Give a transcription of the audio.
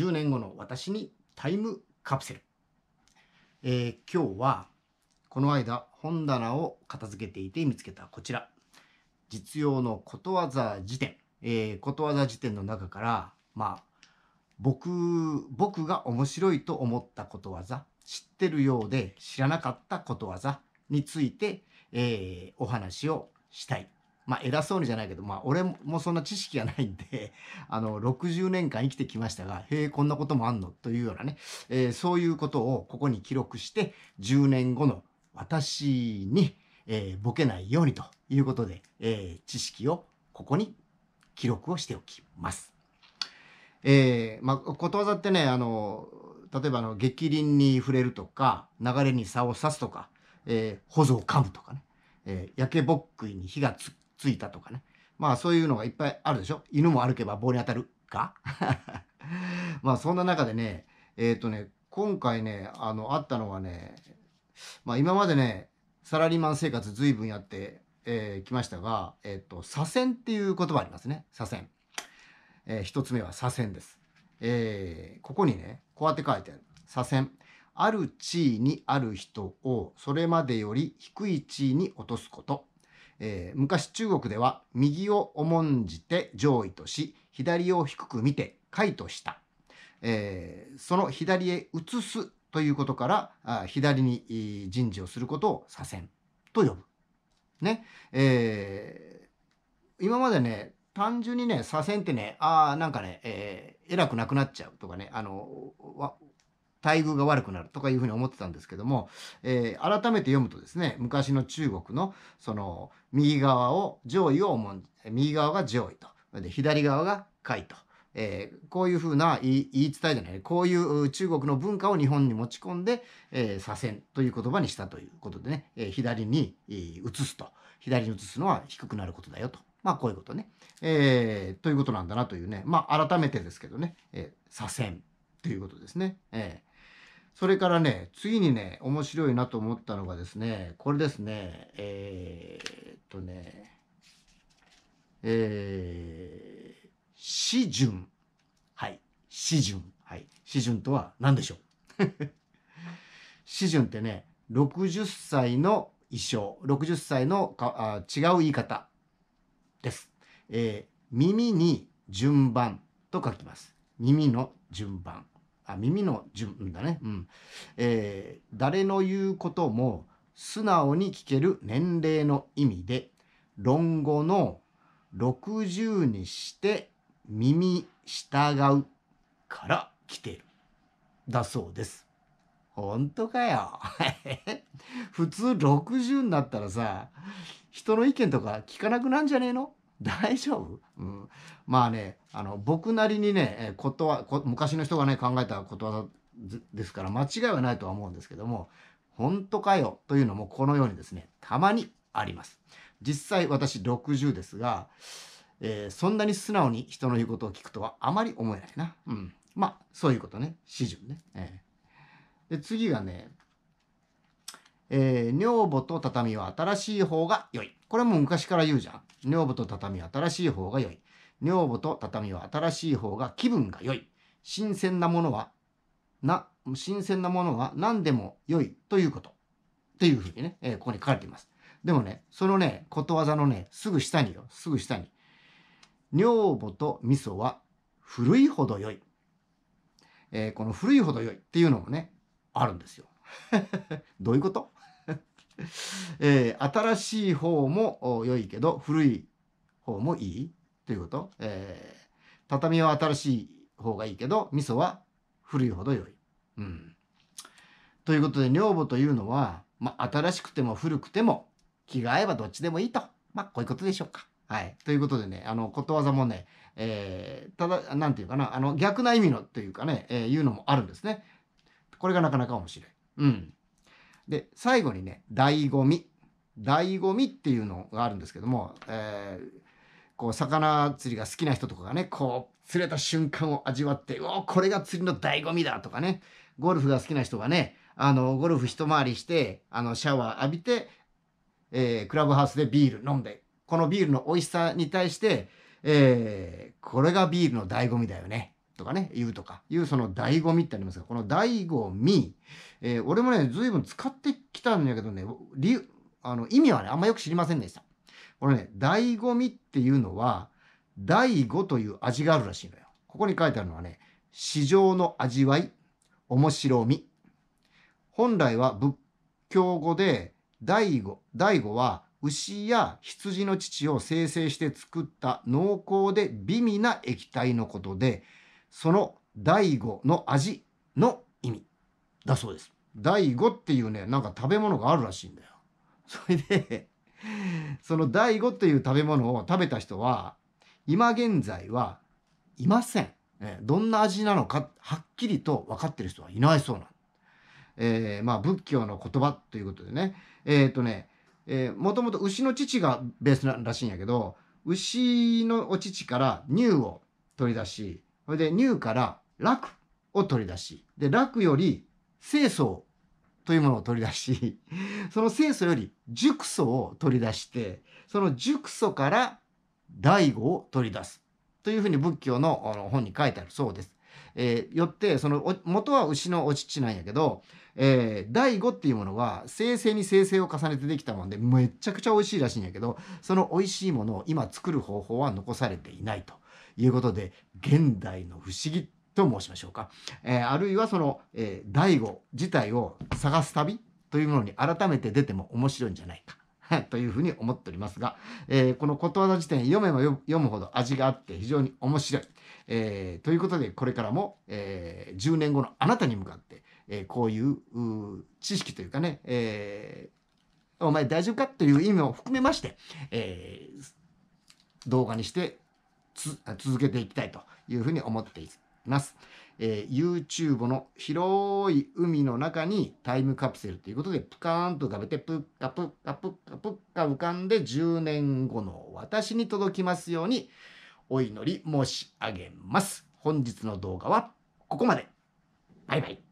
10年後の私にタイムカプセル、えー、今日はこの間本棚を片付けていて見つけたこちら実用のことわざ辞典、えー、ことわざ辞典の中からまあ僕僕が面白いと思ったことわざ知ってるようで知らなかったことわざについて、えー、お話をしたいまあ、偉そうにじゃないけど、まあ、俺もそんな知識がないんで、あの、60年間生きてきましたが、へえ、こんなこともあんのというようなね、えー、そういうことをここに記録して、10年後の私に、えー、ボケないようにということで、えー、知識をここに記録をしておきます。えー、まあ、ことわざってね、あの、例えばあの、逆鱗に触れるとか、流れに差を差すとか、えー、補助を噛むとかね、えー、焼けぼっくいに火がつくついたとかね。まあそういうのがいっぱいあるでしょ犬も歩けば棒に当たるか まあそんな中でね、えっ、ー、とね、今回ね、あの、あったのはね、まあ今までね、サラリーマン生活随分やって、えー、きましたが、えっ、ー、と、左遷っていう言葉ありますね。左遷。えー、一つ目は左遷です。えー、ここにね、こうやって書いてある。左遷。ある地位にある人をそれまでより低い地位に落とすこと。えー、昔中国では右を重んじて上位とし左を低く見て下位とした、えー、その左へ移すということからあ左に人事をすることを左遷と呼ぶ。ねえー、今までね単純にね左遷ってねああなんかね、えー、偉くなくなっちゃうとかねあの待遇が悪くなるとかいうふうに思ってたんですけども、えー、改めて読むとですね昔の中国のその右側を上位を重ん右側が上位とで左側が下位と。えー、こういうふうな言い伝えじゃないこういう中国の文化を日本に持ち込んで、えー、左遷という言葉にしたということでね、えー、左に、移すと左に移すのは低くなることだよとまあこういうことね、えー、ということなんだなというねまあ改めてですけどね、えー、左遷ということですね。えーそれからね、次にね、面白いなと思ったのがですね、これですね、えー、っとね、えー、始順。はい。始順。はい。始順とは何でしょう始順 ってね、60歳の衣装、60歳のかあ違う言い方です。えー、耳に順番と書きます。耳の順番。あ耳の順だね、うんえー、誰の言うことも素直に聞ける年齢の意味で論語の60にして耳従うから来てるだそうです。本当かよ。普通60になったらさ人の意見とか聞かなくなんじゃねえの 大丈夫、うん、まあねあの僕なりにねことは昔の人がね考えたことわざですから間違いはないとは思うんですけども本当かよというのもこのようにですねたまにあります実際私60ですが、えー、そんなに素直に人の言うことを聞くとはあまり思えないな、うん、まあそういうことね始終ね、えー、で次がねえー、女房と畳は新しい方が良い。これも昔から言うじゃん。女房と畳は新しい方が良い。女房と畳は新しい方が気分が良い。新鮮なものは、な、新鮮なものは何でも良いということ。っていうふうにね、えー、ここに書かれています。でもね、そのね、ことわざのね、すぐ下によ、すぐ下に。女房と味噌は古いほど良い。えー、この古いほど良いっていうのもね、あるんですよ。どういうこと えー、新しい方も良いけど、古い方もいいということ。えー、畳は新しい方がいいけど、味噌は古いほど良い。うん。ということで、女房というのは、まあ、新しくても古くても、気が合えばどっちでもいいと。まあ、こういうことでしょうか。はい。ということでね、あの、ことわざもね、えー、ただ、何て言うかな、あの、逆な意味のというかね、えー、いうのもあるんですね。これがなかなか面白い。うん。で、最後にね、醍醐味。醍醐味っていうのがあるんですけども、えー、こう、魚釣りが好きな人とかがね、こう、釣れた瞬間を味わって、うおこれが釣りの醍醐味だとかね、ゴルフが好きな人がね、あの、ゴルフ一回りして、あの、シャワー浴びて、えー、クラブハウスでビール飲んで、このビールの美味しさに対して、えー、これがビールの醍醐味だよね、とかね、言うとか、いうその醍醐味ってありますが、この醍醐味、えー、俺もね、ずいぶん使ってきたんやけどね、理由、あの、意味はね、あんまよく知りませんでした。これね、醍醐味っていうのは、醍醐という味があるらしいのよ。ここに書いてあるのはね、市場の味わい、面白み。本来は仏教語で、醍醐、醍醐は牛や羊の乳を生成して作った濃厚で美味な液体のことで、その醍醐の味のだそうです第五っていうねなんか食べ物があるらしいんだよ それでその第五っていう食べ物を食べた人は今現在はいませんどんな味なのかはっきりと分かってる人はいないそうなえー、まあ仏教の言葉ということでねえっ、ー、とねもともと牛の乳がベースならしいんやけど牛のお乳から乳を取り出しそれで乳から楽を取り出しで楽より清素というものを取り出し、その清素より熟素を取り出して、その熟素から醍醐を取り出す。というふうに仏教の本に書いてあるそうです。えー、よってその元は牛のお乳なんやけど、えー、っていうものは生成に生成を重ねてできたもんでめっちゃくちゃ美味しいらしいんやけどその美味しいものを今作る方法は残されていないということで現代の不思議と申しましょうか、えー、あるいはその、えー、醍醐自体を探す旅というものに改めて出ても面白いんじゃないか というふうに思っておりますが、えー、このことわざ辞典読めば読むほど味があって非常に面白い、えー、ということでこれからも、えー、10年後のあなたに向かって、えー、こういう知識というかね、えー、お前大丈夫かという意味を含めまして、えー、動画にして続けていきたいというふうに思っています。ます。えー、YouTube の広い海の中にタイムカプセルということで、プカーンと浮かべて、プッカプッカプッカプッカ浮かんで、10年後の私に届きますように、お祈り申し上げます。本日の動画はここまで。バイバイ。